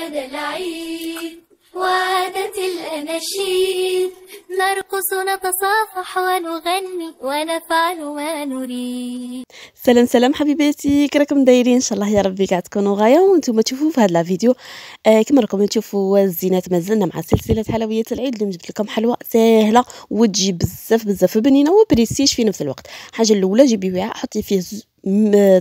بعد العيد وعادت الأناشيد نرقص نتصافح ونغني ونفعل ما نريد سلام سلام حبيباتي راكم دايرين ان شاء الله يا ربي كاع تكونوا غايه وانتم تشوفوا في هذا الفيديو آه كما راكم تشوفوا الزينات مازلنا مع سلسله حلويات العيد اللي جبت لكم حلوه ساهله وتجي بزاف بزاف بنينه وبريستيج في نفس الوقت حاجه الاولى جيبي وعاء حطي فيه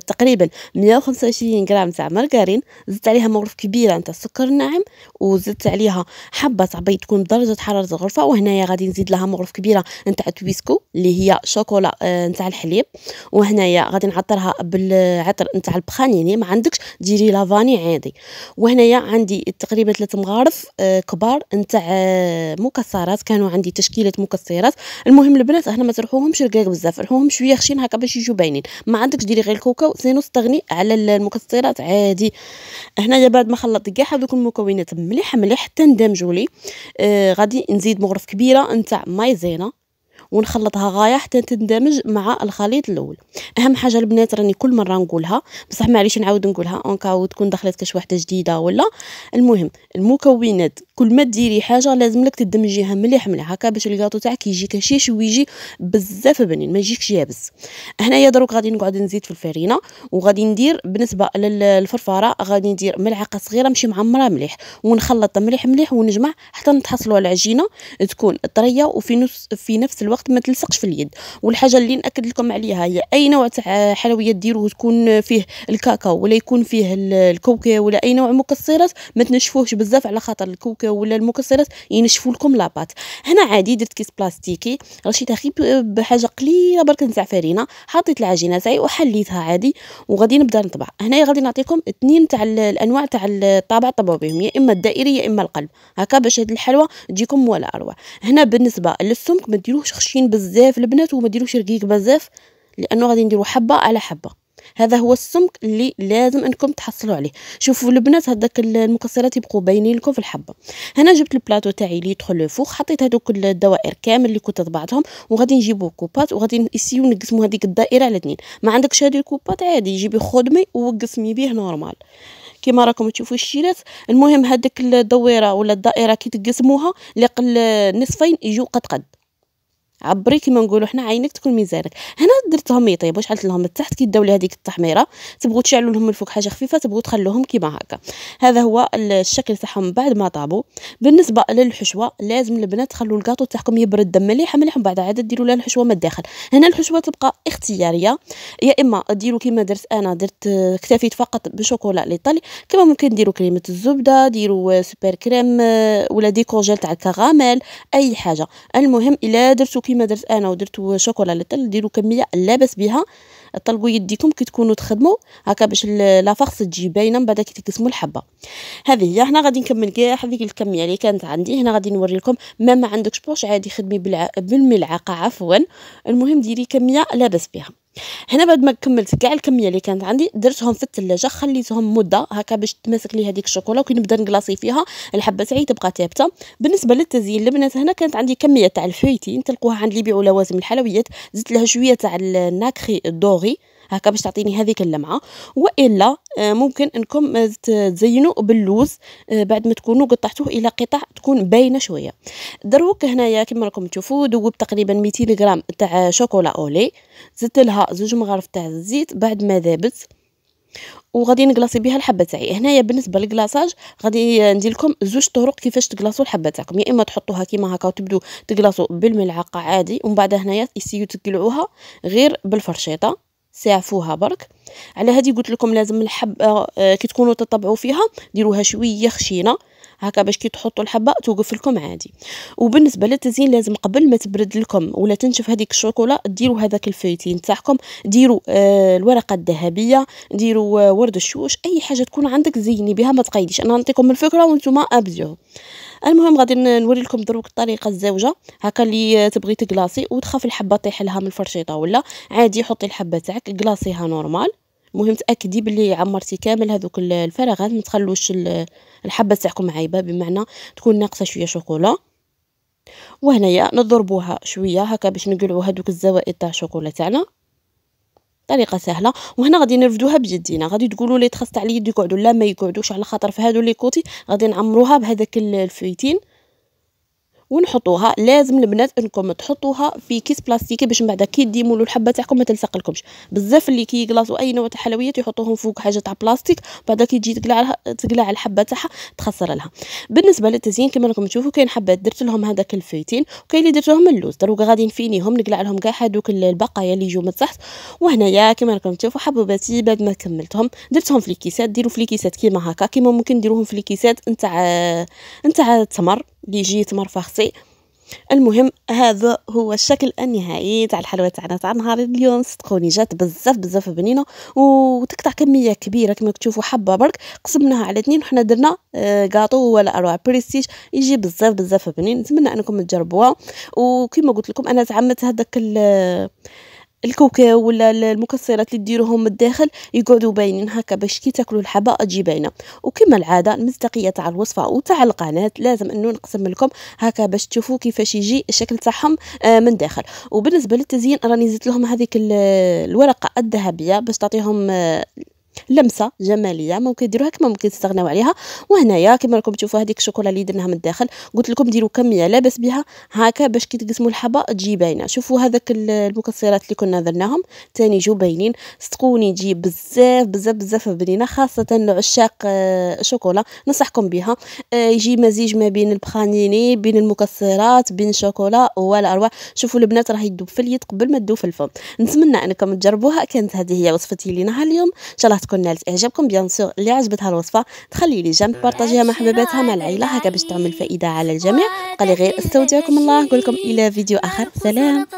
تقريبا 125 غرام تاع مارغرين زدت عليها مغرف كبيره نتاع السكر الناعم وزدت عليها حبه صعبه تكون بدرجه حراره الغرفه وهنايا غادي نزيد لها مغرف كبيره نتاع تويسكو اللي هي شوكولا آه، نتاع الحليب وهنايا غادي نعطرها بالعطر نتاع البخانيني ما عندكش ديري لافاني عادي وهنايا عندي تقريبا ثلاث مغارف آه، كبار نتاع آه، مكسرات كانوا عندي تشكيله مكسرات المهم البنات هنا ما تروحوهمش رقاق بزاف رحوهم شويه خشين هكا باش يجوا باينين ما عندكش ديري غير الكوكا تغني على المكسرات عادي هنايا بعد ما خلطت كاع هذوك المكونات مليح مليح حتى ندمجوا لي آه غادي نزيد مغرف كبيره نتاع مايزينا ونخلطها غايه حتى تندمج مع الخليط الاول اهم حاجه البنات راني كل مره نقولها بصح معليش نعاود نقولها اونكاو تكون دخلت كاش وحده جديده ولا المهم المكونات كل ما ديري حاجه لازم لك تدمجيها مليح مليح هكا باش الكاطو تاعك يجي كشيش ويجي بزاف بنين ما يجيكش يابس هنايا دروك غادي نقعد نزيد في الفرينه وغادي ندير بالنسبه للفرفاره غادي ندير ملعقه صغيره ماشي معمره مليح ونخلط مليح مليح ونجمع حتى نتحصلوا على عجينه تكون طريه وفي نفس في نفس الوقت الوقت ما تلصقش في اليد والحاجه اللي ناكد لكم عليها هي اي نوع تاع حلويات ديروه تكون فيه الكاكاو ولا يكون فيه الكوكاو ولا اي نوع مكسرات ما تنشفوهش بزاف على خاطر الكوكاو ولا المكسرات ينشفوا لكم لاباط هنا عادي درت كيس بلاستيكي رشيتها غير بحاجه قليله برك نتاع فرينه حطيت العجينه تاعي وحليتها عادي وغادي نبدا نطبع هنايا غادي نعطيكم اثنين تاع الانواع تاع الطابع طبعوا بهم يا اما الدائري يا اما القلب هكا باش هاد الحلوى تجيكم ولا اروع هنا بالنسبه للسمك ما ديروهش هشين بزاف البنات وما ديروش رقيق بزاف لانه غادي نديرو حبه على حبه هذا هو السمك اللي لازم انكم تحصلوا عليه شوفوا البنات هذاك المكسرات يبقوا باينين لكم في الحبه هنا جبت البلاطو تاعي لي يدخل الفوخ حطيت هذوك الدوائر كامل اللي كنت طبعتهم وغادي نجيبو كوبات وغادي نسيو نقسمو هذيك الدائره على اثنين ما عندكش هذه الكوبات عادي جيبي خدمي وقسمي بيه نورمال كما راكم تشوفوا الشيرات المهم هذيك الدويره ولا الدائره كي تقسموها لقل نصفين يجوا قد قد عبري كيما نقولوا حنا عينك تكون ميزانك هنا درتهم يطيب إيه؟ واش حلت لهم لتحت كيداو هذيك التحميره تبغوا تشعلوا لهم الفوق حاجه خفيفه تبغوا تخلوهم كيما هكا هذا هو الشكل تاعهم بعد ما طابوا بالنسبه للحشوه لازم البنات تخلوا الكاطو تاعكم يبرد مليح مليح من بعد عاد ديروا لها الحشوه من الداخل هنا الحشوه تبقى اختياريه يا اما ديروا كيما درت انا درت اكتفيت فقط بشوكولا الايطالي كما ممكن ديروا كريمه الزبده ديروا سوبر كريم آه، ولا ديكور جيل تاع الكراميل اي حاجه المهم الا درتو كيما درت انا ودرت شوكولا للتل ديروا كميه لاباس بها طلقوا يديكم كي تكونوا تخدموا هكا باش لافارس تجي باينه من بعد كي تقسموا الحبه هذه هي هنا غادي نكمل كاع هذيك الكميه اللي كانت عندي هنا غادي نوري لكم ما ما عندكش بوش عادي خدمي بالع... بالملعقه عفوا المهم ديري كميه لاباس بها هنا بعد ما كملت كاع الكميه اللي كانت عندي درتهم في الثلاجه خليتهم مده هكا باش تماسك لي هذيك الشوكولا وكي نبدا نكلاصي فيها الحبه تاعي تبقى ثابته بالنسبه للتزيين البنات هنا كانت عندي كميه تاع الفويتين تلقوها عند اللي يبيعوا لوازم الحلويات زدت لها شويه تاع الناكري دوغي هكا باش تعطيني هذيك اللمعه والا آه، ممكن انكم تزينوا باللوز آه، بعد ما تكونوا قطعتوه الى قطع تكون باينه شويه دروك هنايا كما راكم تشوفوا دوب تقريبا 200 غرام تاع شوكولا اولي زدت لها زوج مغارف تاع الزيت بعد ما ذابت وغادي نكلاصي بها الحبه تاعي هنايا بالنسبه للكلاصاج غادي ندير لكم زوج طرق كيفاش تكلاصوا الحبه تاعكم يا اما تحطوها كيما هكا وتبدو تكلاصوا بالملعقه عادي ومن بعد هنايا يسيو تقلعوها غير بالفرشيطه ساعفوها برك على هذه قلت لكم لازم الحبه آه، كي تكونوا تطبعوا فيها ديروها شويه خشينه هكا باش كي تحطوا الحبه توقف لكم عادي وبالنسبه للتزيين لازم قبل ما تبرد لكم ولا تنشف هذيك الشوكولا ديروا هذاك الفيتين تاعكم ديروا آه الورقه الذهبيه ديروا آه ورد الشوش اي حاجه تكون عندك زيني بها ما تقيديش انا نعطيكم الفكره وانتم ابزيو المهم غادي نوري لكم دروك الطريقه الزوجه هكا اللي آه، تبغي تكلاصي وتخاف الحبه طيح لها من الفرشيطه ولا عادي حطي الحبه تاعك كلاصيها نورمال المهم تاكدي بلي عمرتي كامل هذوك الفراغات ما تخلوش الحبه تاعكم عايبه بمعنى تكون ناقصه شويه شوكولا وهنايا نضربوها شويه هكا باش نقلعوا هذوك الزوائد تاع الشوكولا تاعنا طريقه سهله وهنا غادي نرفدوها بجدينا غادي تقولوا لي تخص تاع اليد يقعدوا لا ما يقعدوش على خاطر في هذو لي كوتي غادي نعمروها بهذاك الفيتين ونحطوها لازم البنات انكم تحطوها في كيس بلاستيكي باش من بعد كي ديموا له الحبه تاعكم ما تلصق لكمش بزاف اللي كيقلاصوا اي نوع تاع حلويات يحطوهم فوق حاجه تاع بلاستيك بعدا كي تجي تقلع تقلع الحبه تاعها تخسر لها بالنسبه للتزيين كما راكم تشوفوا كاين حبات درت لهم هذاك الفيتين وكاين اللي درت لهم اللوز دروك غادي نفينيهم نقلع لهم كاع هذوك البقايا اللي يجوا من تحت وهنايا كما راكم تشوفوا حبوباتي بعد ما كملتهم درتهم في الكيسات ديروا في الكيسات كيما هكا كيما ممكن ديروهم في الكيسات نتاع نتاع التمر اللي جيت مرفختي المهم هذا هو الشكل النهائي تاع الحلوه تاعنا تاع نهار اليوم صدقوني جات بزاف بزاف بنينه وتقطع كميه كبيره كما تشوفوا حبه برك قسمناها على اثنين وحنا درنا كاطو آه، ولا اروع بريستيج يجي بزاف بزاف بنين نتمنى انكم تجربوها وكما قلت لكم انا تعمدت هذاك الكوكاو ولا المكسرات اللي ديروهم من الداخل يقعدوا باينين هكا باش كي تاكلوا الحبه تجي باينه وكما العاده المصداقيه تاع الوصفه وتاع القناه لازم انه نقسم لكم هكا باش تشوفوا كيفاش يجي الشكل تاعهم آه، من الداخل وبالنسبه للتزيين راني زدت لهم هذيك الورقه الذهبيه باش تعطيهم آه، لمسه جماليه ممكن ديروها كما ممكن تستغناو عليها وهنايا كما راكم تشوفوا هذيك الشوكولا اللي درناها من الداخل قلت لكم ديروا كميه لاباس بها هكا باش كي تقسموا الحبه تجي باينه شوفوا هذاك المكسرات اللي كنا درناهم تاني جو باينين صدقوني تجي بزاف بزاف بزاف بنينه خاصه عشاق الشوكولا آه، ننصحكم بها آه، يجي مزيج ما بين البخانيني بين المكسرات بين الشوكولا اروع شوفوا البنات راه يدوب في اليد قبل ما تذوب في الفم نتمنى انكم تجربوها كانت هذه هي وصفتي لنا اليوم ان شاء الله تكون نالت اعجابكم بيان سور اللي عجبتها الوصفه تخلي لي جيم بارطاجيها مع حبيباتها مع العائله هكا باش تعمل فائده على الجميع بقى لي غير استودعكم الله نقول لكم الى فيديو اخر سلام